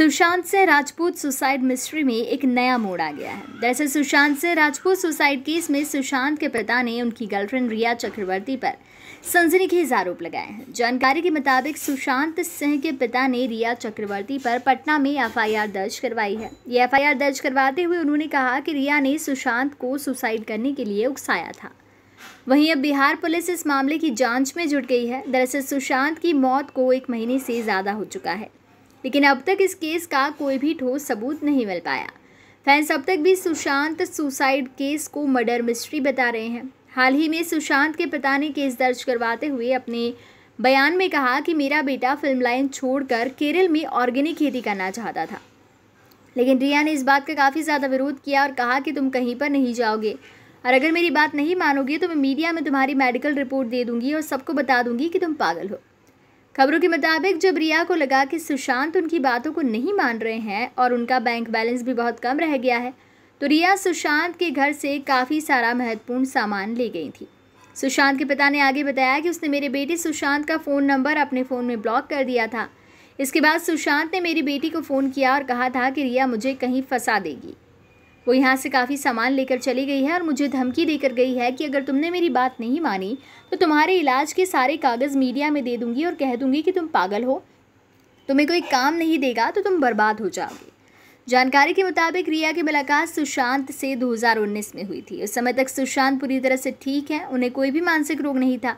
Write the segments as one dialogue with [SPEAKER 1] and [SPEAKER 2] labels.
[SPEAKER 1] सुशांत से Rajput suicide mystery में एक नया मोड़ आ गया है दरअसल सुशांत से राजपूत सुसाइड केस में सुशांत के पिता ने उनकी गर्लफ्रेंड रिया चक्रवर्ती पर सनसनीखेज आरोप लगाए हैं जानकारी के मुताबिक सुशांत सिंह के पिता ने रिया चक्रवर्ती पर पटना में एफआईआर दर्ज करवाई है ये एफआईआर दर्ज करवाते हुए उन्होंने कहा कि रिया ने सुशांत को सुसाइड करने के लिए उकसाया था वहीं अब बिहार पुलिस इस मामले की जांच में जुट गई है दरअसल सुशांत की मौत को एक महीने से ज़्यादा हो चुका है लेकिन अब तक इस केस का कोई भी ठोस सबूत नहीं मिल पाया फैंस अब तक भी सुशांत सुसाइड केस को मर्डर मिस्ट्री बता रहे हैं हाल ही में सुशांत के पिता ने केस दर्ज करवाते हुए अपने बयान में कहा कि मेरा बेटा फिल्म लाइन छोड़कर केरल में ऑर्गेनिक खेती करना चाहता था लेकिन रिया ने इस बात का काफ़ी ज़्यादा विरोध किया और कहा कि तुम कहीं पर नहीं जाओगे और अगर मेरी बात नहीं मानोगे तो मैं मीडिया में तुम्हारी मेडिकल रिपोर्ट दे दूंगी और सबको बता दूंगी कि तुम पागल हो खबरों के मुताबिक जब रिया को लगा कि सुशांत उनकी बातों को नहीं मान रहे हैं और उनका बैंक बैलेंस भी बहुत कम रह गया है तो रिया सुशांत के घर से काफ़ी सारा महत्वपूर्ण सामान ले गई थी सुशांत के पिता ने आगे बताया कि उसने मेरे बेटे सुशांत का फ़ोन नंबर अपने फ़ोन में ब्लॉक कर दिया था इसके बाद सुशांत ने मेरी बेटी को फ़ोन किया और कहा था कि रिया मुझे कहीं फंसा देगी वो यहाँ से काफ़ी सामान लेकर चली गई है और मुझे धमकी देकर गई है कि अगर तुमने मेरी बात नहीं मानी तो तुम्हारे इलाज के सारे कागज़ मीडिया में दे दूँगी और कह दूँगी कि तुम पागल हो तुम्हें कोई काम नहीं देगा तो तुम बर्बाद हो जाओगे जानकारी के मुताबिक रिया की मुलाकात सुशांत से 2019 में हुई थी उस समय तक सुशांत पूरी तरह से ठीक है उन्हें कोई भी मानसिक रोग नहीं था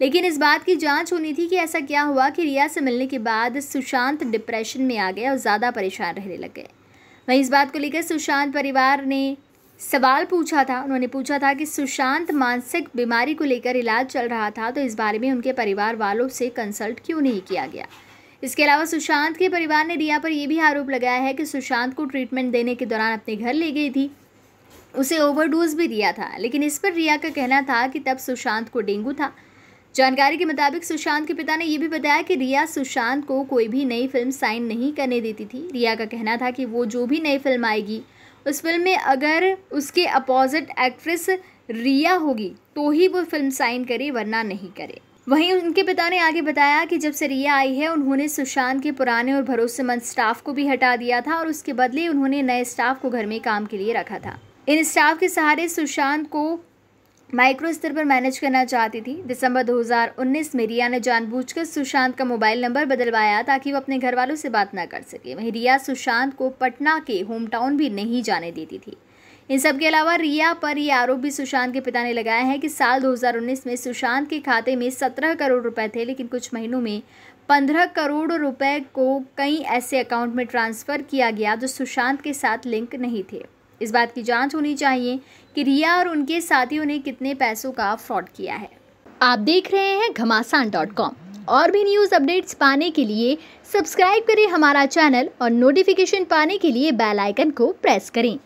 [SPEAKER 1] लेकिन इस बात की जांच होनी थी कि ऐसा क्या हुआ कि रिया से मिलने के बाद सुशांत डिप्रेशन में आ गया और ज़्यादा परेशान रहने लग गए वहीं इस बात को लेकर सुशांत परिवार ने सवाल पूछा था उन्होंने पूछा था कि सुशांत मानसिक बीमारी को लेकर इलाज चल रहा था तो इस बारे में उनके परिवार वालों से कंसल्ट क्यों नहीं किया गया इसके अलावा सुशांत के परिवार ने रिया पर यह भी आरोप लगाया है कि सुशांत को ट्रीटमेंट देने के दौरान अपने घर ले गई थी उसे ओवरडोज भी दिया था लेकिन इस पर रिया का कहना था कि तब सुशांत को डेंगू था जानकारी के मुताबिक सुशांत के पिता ने यह भी बताया कि रिया सुशांत को कोई भी नई फिल्म साइन नहीं करने देती थी रिया का कहना था कि वो जो भी नई फिल्म आएगी उस फिल्म में अगर उसके अपोजिट एक्ट्रेस रिया होगी तो ही वो फिल्म साइन करे वरना नहीं करे वहीं उनके पिता ने आगे बताया कि जब से रिया आई है उन्होंने सुशांत के पुराने और भरोसेमंद स्टाफ को भी हटा दिया था और उसके बदले उन्होंने नए स्टाफ को घर में काम के लिए रखा था इन स्टाफ के सहारे सुशांत को माइक्रो स्तर पर मैनेज करना चाहती थी दिसंबर 2019 में रिया ने जानबूझकर सुशांत का मोबाइल नंबर बदलवाया ताकि वो अपने घर वालों से बात ना कर सके वहीं रिया सुशांत को पटना के होम टाउन भी नहीं जाने देती थी इन सब के अलावा रिया पर ये आरोप भी सुशांत के पिता ने लगाया है कि साल 2019 में सुशांत के खाते में सत्रह करोड़ रुपए थे लेकिन कुछ महीनों में पंद्रह करोड़ रुपए को कई ऐसे अकाउंट में ट्रांसफ़र किया गया जो सुशांत के साथ लिंक नहीं थे इस बात की जांच होनी चाहिए कि रिया और उनके साथियों ने कितने पैसों का फ्रॉड किया है आप देख रहे हैं घमासान डॉट कॉम और भी न्यूज़ अपडेट्स पाने के लिए सब्सक्राइब करें हमारा चैनल और नोटिफिकेशन पाने के लिए बेल आइकन को प्रेस करें